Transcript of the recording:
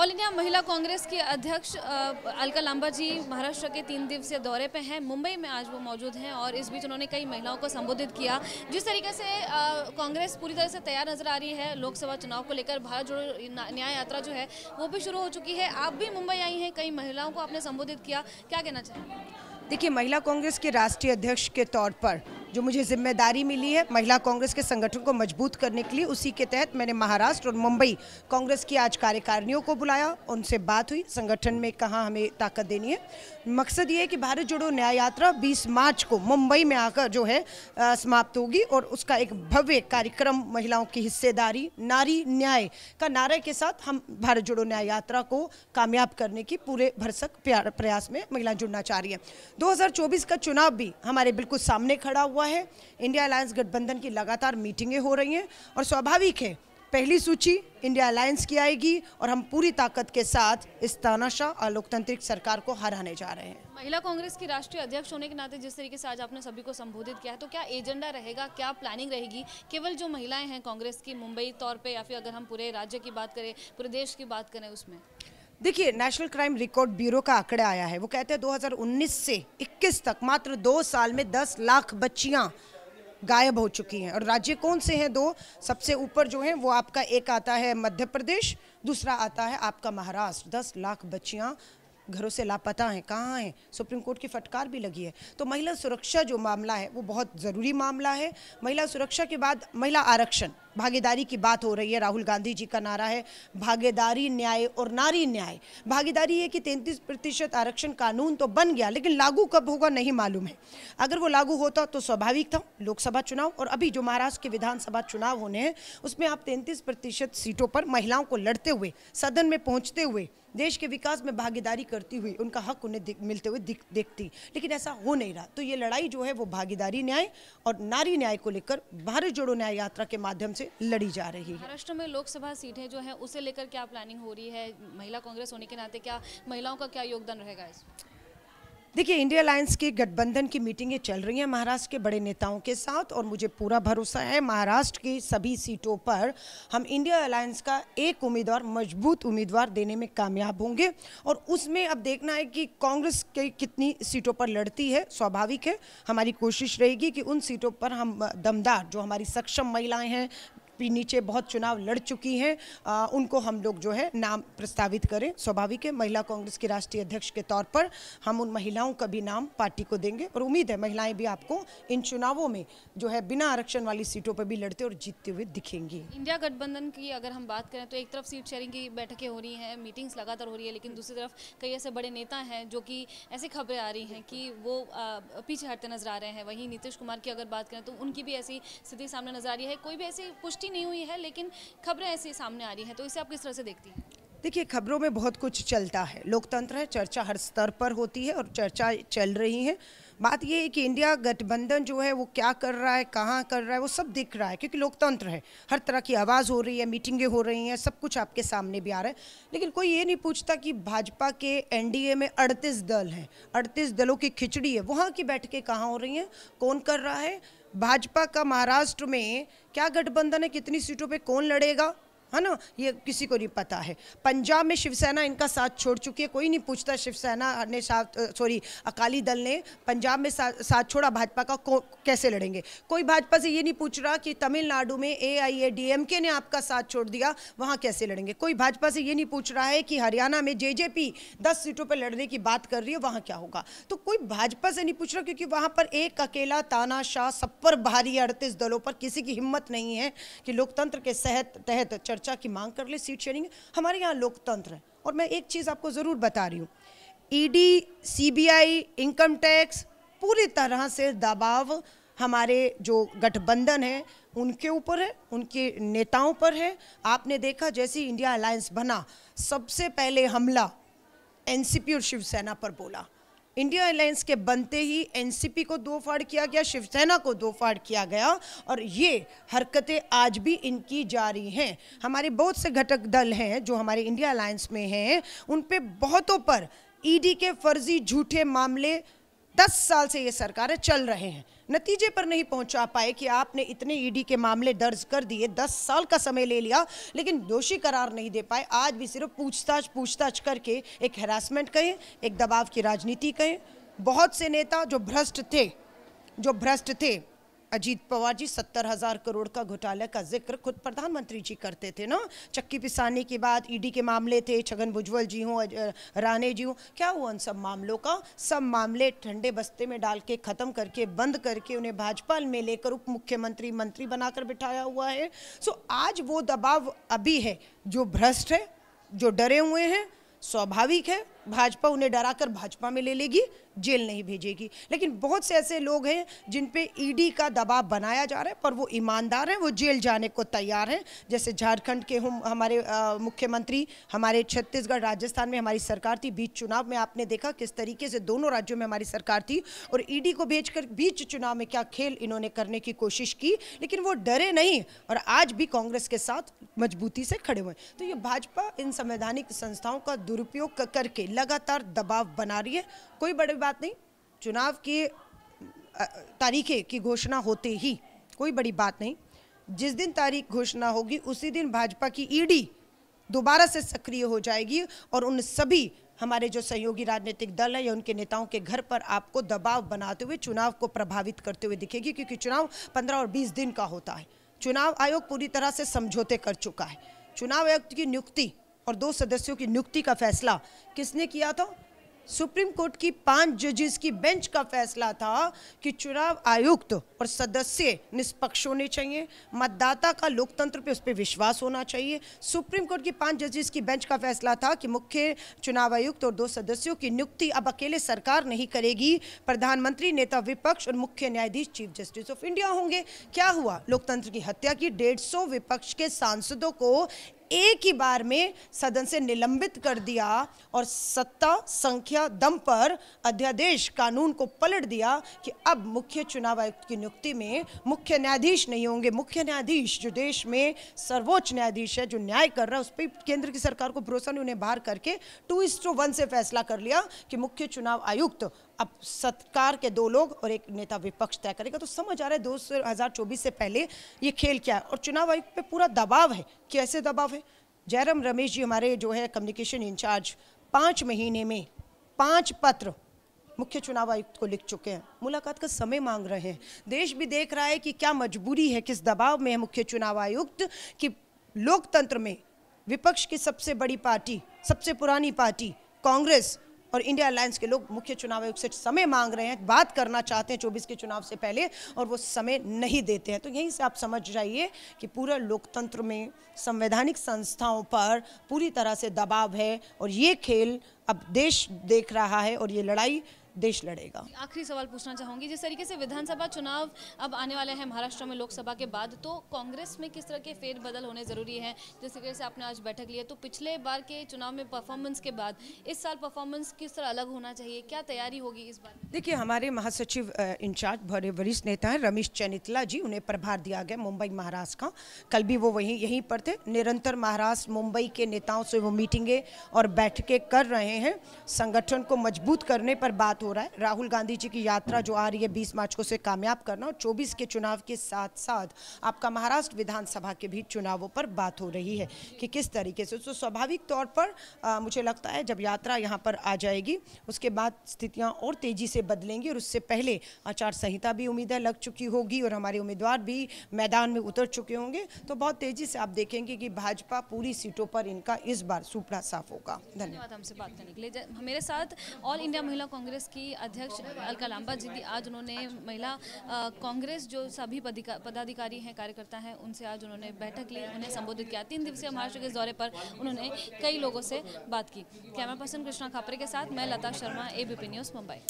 all India महिला कांग्रेस की अध्यक्ष अलका लांबा जी महाराष्ट्र के तीन दिवसीय दौरे पे हैं मुंबई में आज वो मौजूद हैं और इस बीच उन्होंने कई महिलाओं को संबोधित किया जिस तरीके से कांग्रेस पूरी तरह से तैयार नजर आ रही है लोकसभा चुनाव को लेकर भारत जोड़ो न्याय यात्रा जो है वो भी शुरू हो चुकी है आप भी मुंबई आई हैं कई महिलाओं को आपने संबोधित किया क्या कहना चाहेंगे देखिए महिला कांग्रेस के राष्ट्रीय अध्यक्ष के तौर पर जो मुझे जिम्मेदारी मिली है महिला कांग्रेस के संगठन को मजबूत करने के लिए उसी के तहत मैंने महाराष्ट्र और मुंबई कांग्रेस की आज कार्यकारिणियों को बुलाया उनसे बात हुई संगठन में कहाँ हमें ताकत देनी है मकसद ये है कि भारत जोड़ो न्याय यात्रा बीस मार्च को मुंबई में आकर जो है आ, समाप्त होगी और उसका एक भव्य कार्यक्रम महिलाओं की हिस्सेदारी नारी न्याय का नारे के साथ हम भारत जोड़ो न्याय यात्रा को कामयाब करने की पूरे भरसक प्रयास में महिला जुड़ना चाह रही है 2024 का चुनाव भी हमारे बिल्कुल सामने खड़ा हुआ हुआ है इंडिया अलायंस गठबंधन की लगातार मीटिंगें हो रही हैं और स्वाभाविक है पहली सूची इंडिया अलायंस की आएगी और हम पूरी ताकत के साथ इस तानाशाह और लोकतांत्रिक सरकार को हराने जा रहे हैं महिला कांग्रेस की राष्ट्रीय अध्यक्ष होने के नाते जिस तरीके से आज आपने सभी को संबोधित किया है तो क्या एजेंडा रहेगा क्या प्लानिंग रहेगी केवल जो महिलाएं हैं कांग्रेस की मुंबई तौर पर या फिर अगर हम पूरे राज्य की बात करें पूरे देश की बात करें उसमें देखिए नेशनल क्राइम रिकॉर्ड ब्यूरो का आंकड़ा आया है वो कहते हैं 2019 से 21 तक मात्र दो साल में 10 लाख बच्चियां गायब हो चुकी हैं और राज्य कौन से हैं दो सबसे ऊपर जो हैं वो आपका एक आता है मध्य प्रदेश दूसरा आता है आपका महाराष्ट्र दस लाख बच्चियाँ घरों से लापता हैं कहाँ हैं सुप्रीम कोर्ट की फटकार भी लगी है तो महिला सुरक्षा जो मामला है वो बहुत ज़रूरी मामला है महिला सुरक्षा के बाद महिला आरक्षण भागीदारी की बात हो रही है राहुल गांधी जी का नारा है भागीदारी न्याय और नारी न्याय भागीदारी ये कि तैंतीस प्रतिशत आरक्षण कानून तो बन गया लेकिन लागू कब होगा नहीं मालूम है अगर वो लागू होता तो स्वाभाविक था लोकसभा चुनाव और अभी जो महाराष्ट्र के विधानसभा चुनाव होने हैं उसमें आप तैंतीस प्रतिशत सीटों पर महिलाओं को लड़ते हुए सदन में पहुँचते हुए देश के विकास में भागीदारी करती हुई उनका हक उन्हें मिलते हुए दिख, देखती लेकिन ऐसा हो नहीं रहा तो ये लड़ाई जो है वो भागीदारी न्याय और नारी न्याय को लेकर भारत जोड़ो न्याय यात्रा के माध्यम से से लड़ी जा रही है महाराष्ट्र में लोकसभा सीटें जो है उसे लेकर क्या प्लानिंग हो रही है महिला कांग्रेस होने के नाते क्या महिलाओं का क्या योगदान रहेगा इसमें देखिए इंडिया अलायंस की गठबंधन की मीटिंगें चल रही हैं महाराष्ट्र के बड़े नेताओं के साथ और मुझे पूरा भरोसा है महाराष्ट्र की सभी सीटों पर हम इंडिया अलायंस का एक उम्मीदवार मजबूत उम्मीदवार देने में कामयाब होंगे और उसमें अब देखना है कि कांग्रेस के कितनी सीटों पर लड़ती है स्वाभाविक है हमारी कोशिश रहेगी कि उन सीटों पर हम दमदार जो हमारी सक्षम महिलाएँ हैं भी नीचे बहुत चुनाव लड़ चुकी हैं उनको हम लोग जो है नाम प्रस्तावित करें स्वाभाविक है महिला कांग्रेस की राष्ट्रीय अध्यक्ष के तौर पर हम उन महिलाओं का भी नाम पार्टी को देंगे और उम्मीद है महिलाएं भी आपको इन चुनावों में जो है बिना आरक्षण वाली सीटों पर भी लड़ते और जीतते हुए दिखेंगी इंडिया गठबंधन की अगर हम बात करें तो एक तरफ सीट शेयरिंग की बैठकें हो रही हैं मीटिंग्स लगातार हो रही है लेकिन दूसरी तरफ कई ऐसे बड़े नेता हैं जो कि ऐसी खबरें आ रही हैं कि वो पीछे हटते नजर आ रहे हैं वहीं नीतीश कुमार की अगर बात करें तो उनकी भी ऐसी स्थिति सामने नजर आ रही है कोई भी ऐसी पुष्टि नहीं हुई है लेकिन खबरें ऐसी सामने आ रही हैं तो इसे आप किस तरह से देखती हैं देखिए खबरों में बहुत कुछ चलता है लोकतंत्र है चर्चा हर स्तर पर होती है और चर्चा चल रही है बात यह है कि इंडिया गठबंधन जो है वो क्या कर रहा है कहाँ कर रहा है वो सब दिख रहा है क्योंकि लोकतंत्र है हर तरह की आवाज़ हो रही है मीटिंगें हो रही हैं सब कुछ आपके सामने भी आ रहा है लेकिन कोई ये नहीं पूछता कि भाजपा के एनडीए में अड़तीस दल हैं अड़तीस दलों की खिचड़ी है वहाँ की बैठकें कहाँ हो रही हैं कौन कर रहा है भाजपा का महाराष्ट्र में क्या गठबंधन है कितनी सीटों पे कौन लड़ेगा है ना ये किसी को नहीं पता है पंजाब में शिवसेना इनका साथ छोड़ चुकी है कोई नहीं पूछता शिवसेना ने साथ सॉरी अकाली दल ने पंजाब में सा, साथ छोड़ा भाजपा का को, कैसे लड़ेंगे कोई भाजपा से ये नहीं पूछ रहा कि तमिलनाडु में ए आई ए डी एम के ने आपका साथ छोड़ दिया वहाँ कैसे लड़ेंगे कोई भाजपा से ये नहीं पूछ रहा है कि हरियाणा में जे जे दस सीटों पर लड़ने की बात कर रही है वहाँ क्या होगा तो कोई भाजपा से नहीं पूछ रहा क्योंकि वहाँ पर एक अकेला तानाशाह सब पर भारी अड़तीस दलों पर किसी की हिम्मत नहीं है कि लोकतंत्र के सहत तहत चर्चा चर्चा की मांग कर ले सीट शेयरिंग हमारे यहाँ लोकतंत्र है और मैं एक चीज़ आपको ज़रूर बता रही हूँ ईडी सीबीआई इनकम टैक्स पूरी तरह से दबाव हमारे जो गठबंधन है उनके ऊपर है उनके नेताओं पर है आपने देखा जैसे इंडिया अलायंस बना सबसे पहले हमला एनसीपी और शिवसेना पर बोला इंडिया एयरलाइंस के बनते ही एनसीपी को दो फाड़ किया गया शिवसेना को दो फाड़ किया गया और ये हरकतें आज भी इनकी जारी हैं हमारे बहुत से घटक दल हैं जो हमारे इंडिया एलायंस में हैं उन पे बहुतों पर ईडी e के फर्जी झूठे मामले दस साल से ये सरकारें चल रहे हैं नतीजे पर नहीं पहुंचा पाए कि आपने इतने ईडी के मामले दर्ज कर दिए दस साल का समय ले लिया लेकिन दोषी करार नहीं दे पाए आज भी सिर्फ पूछताछ पूछताछ करके एक हेरासमेंट कहें एक दबाव की राजनीति कहें बहुत से नेता जो भ्रष्ट थे जो भ्रष्ट थे अजीत पवार जी सत्तर हजार करोड़ का घोटाले का जिक्र खुद प्रधानमंत्री जी करते थे ना चक्की पिसाने के बाद ईडी के मामले थे छगन भुजवल जी हों राणे जी हों क्या हुआ उन सब मामलों का सब मामले ठंडे बस्ते में डाल के ख़त्म करके बंद करके उन्हें भाजपा में लेकर उप मुख्यमंत्री मंत्री बनाकर बिठाया हुआ है सो आज वो दबाव अभी है जो भ्रष्ट है जो डरे हुए हैं स्वाभाविक है भाजपा उन्हें डराकर भाजपा में ले लेगी जेल नहीं भेजेगी लेकिन बहुत से ऐसे लोग हैं जिन पे ईडी e का दबाव बनाया जा रहा है पर वो ईमानदार हैं वो जेल जाने को तैयार हैं जैसे झारखंड के हम हमारे मुख्यमंत्री हमारे छत्तीसगढ़ राजस्थान में हमारी सरकार थी बीच चुनाव में आपने देखा किस तरीके से दोनों राज्यों में हमारी सरकार थी और ईडी e को भेज कर बीच चुनाव में क्या खेल इन्होंने करने की कोशिश की लेकिन वो डरे नहीं और आज भी कांग्रेस के साथ मजबूती से खड़े हुए तो ये भाजपा इन संवैधानिक संस्थाओं का दुरुपयोग करके लगातार दबाव बना रही है कोई बड़ी बात नहीं चुनाव की तारीखें की घोषणा होते ही कोई बड़ी बात नहीं जिस दिन तारीख घोषणा होगी उसी दिन भाजपा की ईडी दोबारा से सक्रिय हो जाएगी और उन सभी हमारे जो सहयोगी राजनीतिक दल है या उनके नेताओं के घर पर आपको दबाव बनाते हुए चुनाव को प्रभावित करते हुए दिखेगी क्योंकि चुनाव 15 और 20 दिन का होता है चुनाव आयोग पूरी तरह से समझौते कर चुका है चुनाव आयोग की नियुक्ति और दो सदस्यों की नियुक्ति का फैसला किसने किया था सुप्रीम कोर्ट की पांच जजेस की बेंच का फैसला था कि चुनाव आयुक्त और सदस्य निष्पक्ष होने चाहिए मतदाता का लोकतंत्र पे उस पर विश्वास होना चाहिए सुप्रीम कोर्ट की पांच जजेस की बेंच का फैसला था कि मुख्य चुनाव आयुक्त और दो सदस्यों की नियुक्ति अब अकेले सरकार नहीं करेगी प्रधानमंत्री नेता विपक्ष और मुख्य न्यायाधीश चीफ जस्टिस ऑफ इंडिया होंगे क्या हुआ लोकतंत्र की हत्या की डेढ़ विपक्ष के सांसदों को एक ही बार में सदन से निलंबित कर दिया और सत्ता संख्या दम पर अध्यादेश कानून को पलट दिया कि अब मुख्य चुनाव आयुक्त की नियुक्ति में मुख्य न्यायाधीश नहीं होंगे मुख्य न्यायाधीश जो देश में सर्वोच्च न्यायाधीश है जो न्याय कर रहा है उस पर केंद्र की सरकार को भरोसा नहीं उन्हें बाहर करके टू इस टू वन से फैसला कर लिया कि मुख्य चुनाव आयुक्त अब सरकार के दो लोग और एक नेता विपक्ष तय करेगा तो समझ आ रहा है दो हज़ार चौबीस से पहले ये खेल क्या है और चुनाव आयोग पे पूरा दबाव है कैसे दबाव है जयराम रमेश जी हमारे जो है कम्युनिकेशन इंचार्ज पाँच महीने में पांच पत्र मुख्य चुनाव आयुक्त को लिख चुके हैं मुलाकात का समय मांग रहे हैं देश भी देख रहा है कि क्या मजबूरी है किस दबाव में है मुख्य चुनाव आयुक्त कि लोकतंत्र में विपक्ष की सबसे बड़ी पार्टी सबसे पुरानी पार्टी कांग्रेस और इंडिया अलायंस के लोग मुख्य चुनाव आयोग से समय मांग रहे हैं बात करना चाहते हैं चौबीस के चुनाव से पहले और वो समय नहीं देते हैं तो यहीं से आप समझ जाइए कि पूरा लोकतंत्र में संवैधानिक संस्थाओं पर पूरी तरह से दबाव है और ये खेल अब देश देख रहा है और ये लड़ाई देश लड़ेगा आखिरी सवाल पूछना चाहूंगी जिस तरीके से विधानसभा चुनाव अब आने वाले हैं महाराष्ट्र में लोकसभा के बाद तो कांग्रेस में किस तरह के फेरबदल होने ज़रूरी है जिस तरीके से आपने आज बैठक लिया तो पिछले बार के चुनाव में परफॉर्मेंस के बाद इस साल परफॉर्मेंस किस तरह अलग होना चाहिए क्या तैयारी होगी इस बार देखिए हमारे महासचिव इंचार्ज भरे वरिष्ठ नेता है रमेश चैनितला जी उन्हें प्रभार दिया गया मुंबई महाराष्ट्र का कल भी वो वहीं यहीं पर थे निरंतर महाराष्ट्र मुंबई के नेताओं से वो मीटिंगे और बैठकें कर रहे हैं संगठन को मजबूत करने पर बात हो रहा है राहुल गांधी जी की यात्रा जो आ रही है 20 मार्च को से कामयाब करना और 24 के चुनाव के साथ साथ आपका महाराष्ट्र विधानसभा के भी चुनावों पर बात हो रही है कि किस तरीके से तो स्वाभाविक तौर पर आ, मुझे लगता है जब यात्रा यहाँ पर आ जाएगी उसके बाद स्थितियाँ और तेज़ी से बदलेंगी और उससे पहले आचार संहिता भी उम्मीदें लग चुकी होगी और हमारे उम्मीदवार भी मैदान में उतर चुके होंगे तो बहुत तेज़ी से आप देखेंगे कि भाजपा पूरी सीटों पर इनका इस बार सुपड़ा साफ होगा धन्यवाद हमसे बात करने के लिए मेरे साथ ऑल इंडिया महिला कांग्रेस की अध्यक्ष अलकलाम्बा जी आज उन्होंने महिला कांग्रेस जो सभी पदाधिकारी हैं कार्यकर्ता हैं उनसे आज उन्होंने बैठक ली उन्हें संबोधित किया तीन दिवसीय महाराष्ट्र के दौरे पर उन्होंने कई लोगों से बात की कैमरा पर्सन कृष्णा खापरे के साथ मैं लता शर्मा एबीपी न्यूज़ मुंबई